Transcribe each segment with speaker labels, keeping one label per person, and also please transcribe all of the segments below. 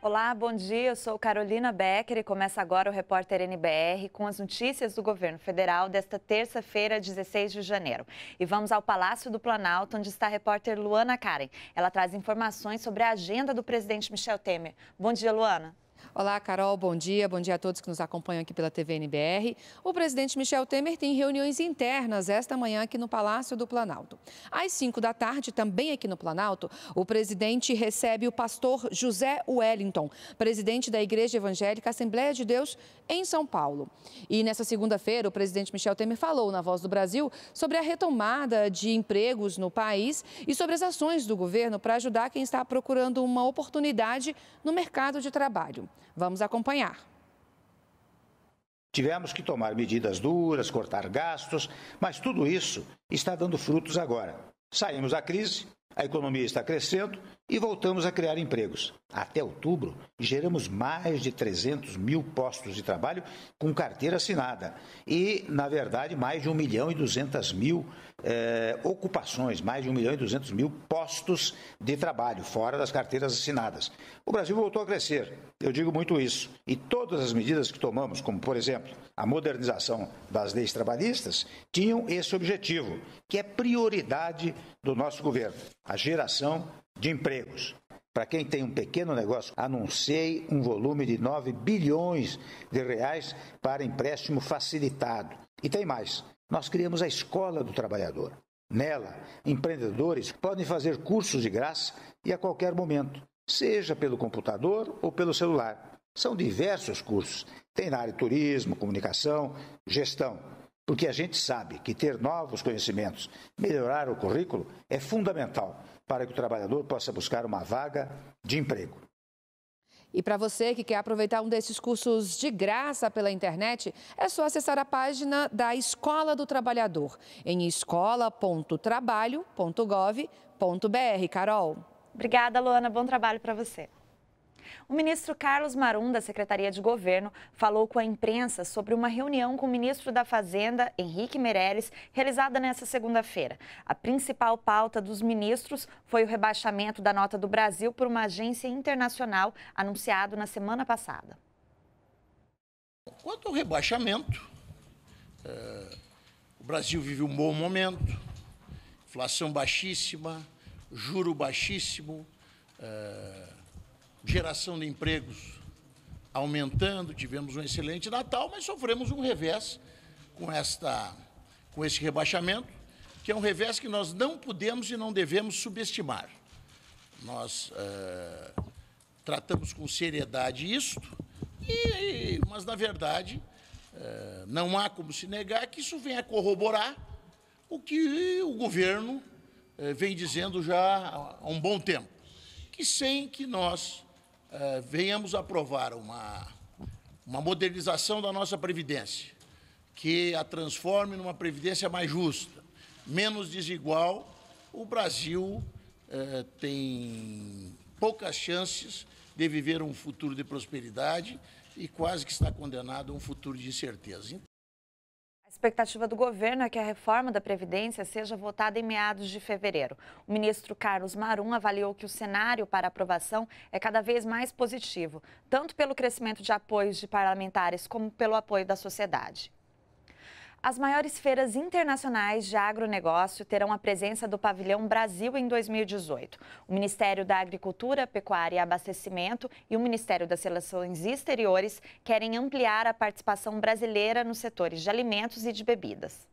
Speaker 1: Olá, bom dia. Eu sou Carolina Becker e começa agora o Repórter NBR com as notícias do governo federal desta terça-feira, 16 de janeiro. E vamos ao Palácio do Planalto, onde está a repórter Luana Karen. Ela
Speaker 2: traz informações sobre a agenda do presidente Michel Temer. Bom dia, Luana. Olá, Carol, bom dia. Bom dia a todos que nos acompanham aqui pela TV NBR. O presidente Michel Temer tem reuniões internas esta manhã aqui no Palácio do Planalto. Às 5 da tarde, também aqui no Planalto, o presidente recebe o pastor José Wellington, presidente da Igreja Evangélica Assembleia de Deus em São Paulo. E nessa segunda-feira, o presidente Michel Temer falou na Voz do Brasil sobre a retomada de empregos no país e sobre as ações do governo para ajudar quem está procurando uma oportunidade no mercado de trabalho. Vamos acompanhar.
Speaker 3: Tivemos que tomar medidas duras, cortar gastos, mas tudo isso está dando frutos agora. Saímos da crise, a economia está crescendo e voltamos a criar empregos. Até outubro, geramos mais de 300 mil postos de trabalho com carteira assinada. E, na verdade, mais de 1 milhão e 200 mil eh, ocupações, mais de 1 milhão e 200 mil postos de trabalho, fora das carteiras assinadas. O Brasil voltou a crescer, eu digo muito isso. E todas as medidas que tomamos, como, por exemplo, a modernização das leis trabalhistas, tinham esse objetivo, que é prioridade do nosso governo: a geração de empregos. Para quem tem um pequeno negócio, anunciei um volume de 9 bilhões de reais para empréstimo facilitado. E tem mais: nós criamos a Escola do Trabalhador. Nela, empreendedores podem fazer cursos de graça e a qualquer momento, seja pelo computador ou pelo celular. São diversos cursos. Tem na área de turismo, comunicação, gestão. Porque a gente sabe que ter novos conhecimentos, melhorar o currículo é fundamental para que o trabalhador possa buscar uma vaga de emprego.
Speaker 2: E para você que quer aproveitar um desses cursos de graça pela internet, é só acessar a página da Escola do Trabalhador em escola.trabalho.gov.br. Carol.
Speaker 1: Obrigada, Luana. Bom trabalho para você.
Speaker 2: O ministro Carlos Marum, da Secretaria de
Speaker 1: Governo, falou com a imprensa sobre uma reunião com o ministro da Fazenda, Henrique Meirelles, realizada nesta segunda-feira. A principal pauta dos ministros foi o rebaixamento da nota do Brasil por uma agência internacional, anunciado na semana passada.
Speaker 4: Quanto ao rebaixamento, é, o Brasil vive um bom momento, inflação baixíssima, juro baixíssimo, é, geração de empregos aumentando, tivemos um excelente Natal, mas sofremos um revés com, esta, com esse rebaixamento, que é um revés que nós não podemos e não devemos subestimar. Nós é, tratamos com seriedade isto, e, mas, na verdade, é, não há como se negar que isso venha corroborar o que o governo é, vem dizendo já há um bom tempo, que sem que nós ah, venhamos aprovar uma, uma modernização da nossa Previdência, que a transforme numa Previdência mais justa, menos desigual, o Brasil eh, tem poucas chances de viver um futuro de prosperidade e quase que está condenado a um futuro de incerteza.
Speaker 1: A expectativa do governo é que a reforma da Previdência seja votada em meados de fevereiro. O ministro Carlos Marum avaliou que o cenário para aprovação é cada vez mais positivo, tanto pelo crescimento de apoios de parlamentares como pelo apoio da sociedade. As maiores feiras internacionais de agronegócio terão a presença do Pavilhão Brasil em 2018. O Ministério da Agricultura, Pecuária e Abastecimento e o Ministério das Relações Exteriores querem ampliar a participação brasileira nos setores de alimentos e de bebidas.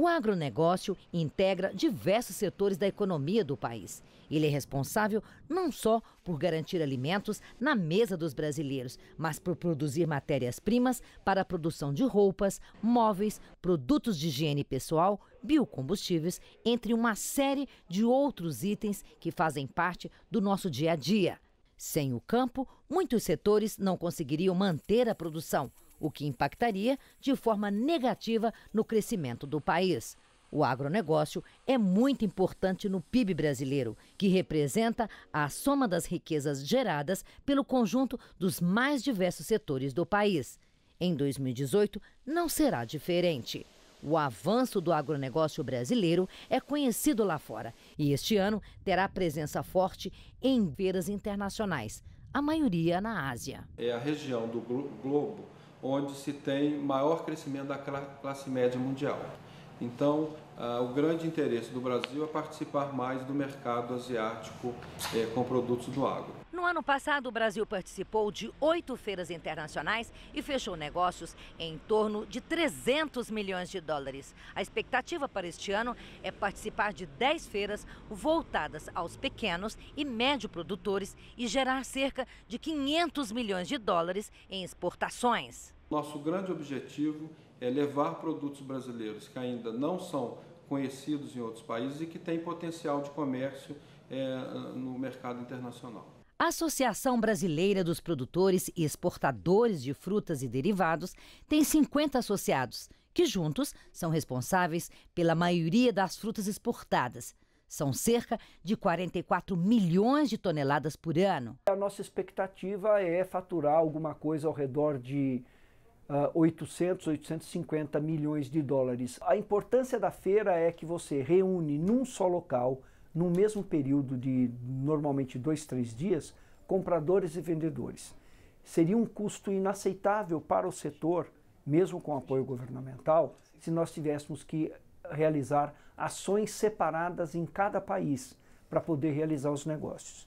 Speaker 5: O agronegócio integra diversos setores da economia do país. Ele é responsável não só por garantir alimentos na mesa dos brasileiros, mas por produzir matérias-primas para a produção de roupas, móveis, produtos de higiene pessoal, biocombustíveis, entre uma série de outros itens que fazem parte do nosso dia a dia. Sem o campo, muitos setores não conseguiriam manter a produção o que impactaria de forma negativa no crescimento do país. O agronegócio é muito importante no PIB brasileiro, que representa a soma das riquezas geradas pelo conjunto dos mais diversos setores do país. Em 2018, não será diferente. O avanço do agronegócio brasileiro é conhecido lá fora e este ano terá presença forte em feiras internacionais, a maioria na Ásia.
Speaker 2: É a região do globo onde se tem maior crescimento da classe média mundial. Então, ah, o grande interesse do Brasil é participar mais do mercado asiático eh, com produtos do agro.
Speaker 5: No ano passado, o Brasil participou de oito feiras internacionais e fechou negócios em torno de 300 milhões de dólares. A expectativa para este ano é participar de 10 feiras voltadas aos pequenos e médio produtores e gerar cerca de 500 milhões de dólares em exportações.
Speaker 2: Nosso grande objetivo é levar produtos brasileiros que ainda não são conhecidos em outros países e que têm potencial de comércio é, no mercado internacional.
Speaker 5: A Associação Brasileira dos Produtores e Exportadores de Frutas e Derivados tem 50 associados, que juntos são responsáveis pela maioria das frutas exportadas. São cerca de 44 milhões de toneladas por ano.
Speaker 3: A nossa expectativa é faturar alguma coisa ao redor de 800, ah, 850 milhões de dólares. A importância da feira é que você reúne num só local, no mesmo período de normalmente dois, três dias, compradores e vendedores. Seria um custo inaceitável para o setor, mesmo com apoio governamental, se nós tivéssemos que realizar ações separadas em cada país para poder realizar os negócios.